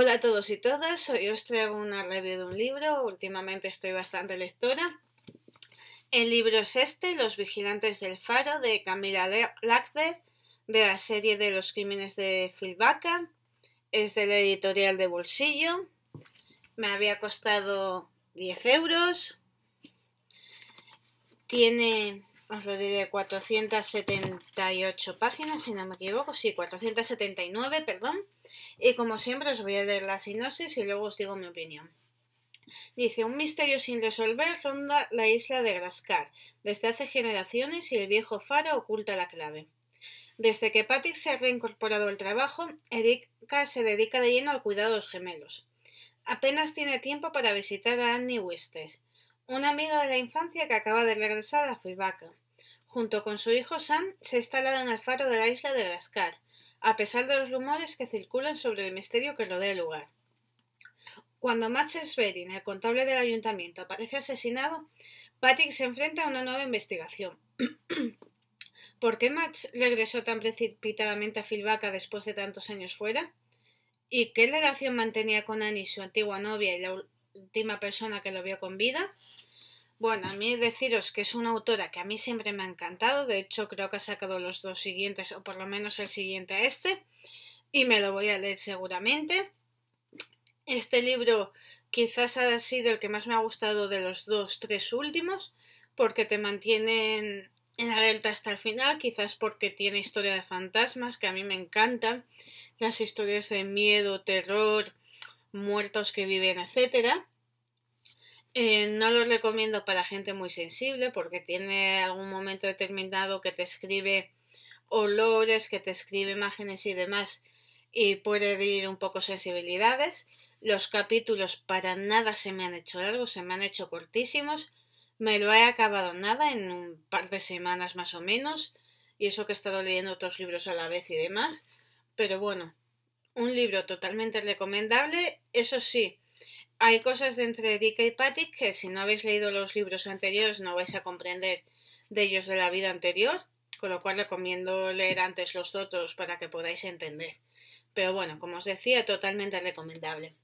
Hola a todos y todas, hoy os traigo una review de un libro, últimamente estoy bastante lectora. El libro es este, Los vigilantes del faro, de Camila Lackberg, de la serie de los crímenes de Filbaca, es de editorial de Bolsillo, me había costado 10 euros, tiene os lo diré, 478 páginas, si no me equivoco, sí, 479, perdón. Y como siempre os voy a leer la sinopsis y luego os digo mi opinión. Dice, un misterio sin resolver ronda la isla de Grascar desde hace generaciones y el viejo faro oculta la clave. Desde que Patrick se ha reincorporado al trabajo, Erika se dedica de lleno al cuidado de los gemelos. Apenas tiene tiempo para visitar a Annie Wister una amiga de la infancia que acaba de regresar a Filbaca. Junto con su hijo Sam se ha instalado en el faro de la isla de Gascar, a pesar de los rumores que circulan sobre el misterio que lo el lugar. Cuando Max Sverin, el contable del ayuntamiento, aparece asesinado, Patrick se enfrenta a una nueva investigación. ¿Por qué Max regresó tan precipitadamente a Filbaca después de tantos años fuera? ¿Y qué relación mantenía con Annie, su antigua novia y la última persona que lo vio con vida. Bueno, a mí deciros que es una autora que a mí siempre me ha encantado, de hecho creo que ha sacado los dos siguientes, o por lo menos el siguiente a este, y me lo voy a leer seguramente. Este libro quizás ha sido el que más me ha gustado de los dos, tres últimos, porque te mantienen en alerta hasta el final, quizás porque tiene historia de fantasmas, que a mí me encantan, las historias de miedo, terror, muertos que viven, etcétera. Eh, no los recomiendo para gente muy sensible porque tiene algún momento determinado que te escribe olores, que te escribe imágenes y demás y puede herir un poco sensibilidades. Los capítulos para nada se me han hecho largos, se me han hecho cortísimos. Me lo he acabado nada en un par de semanas más o menos y eso que he estado leyendo otros libros a la vez y demás. Pero bueno, un libro totalmente recomendable, eso sí. Hay cosas de entre Dick y Patty que si no habéis leído los libros anteriores no vais a comprender de ellos de la vida anterior, con lo cual recomiendo leer antes los otros para que podáis entender. Pero bueno, como os decía, totalmente recomendable.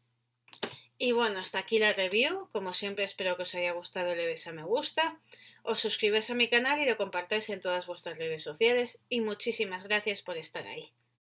Y bueno, hasta aquí la review. Como siempre, espero que os haya gustado. Le des a me gusta, os suscribáis a mi canal y lo compartáis en todas vuestras redes sociales. Y muchísimas gracias por estar ahí.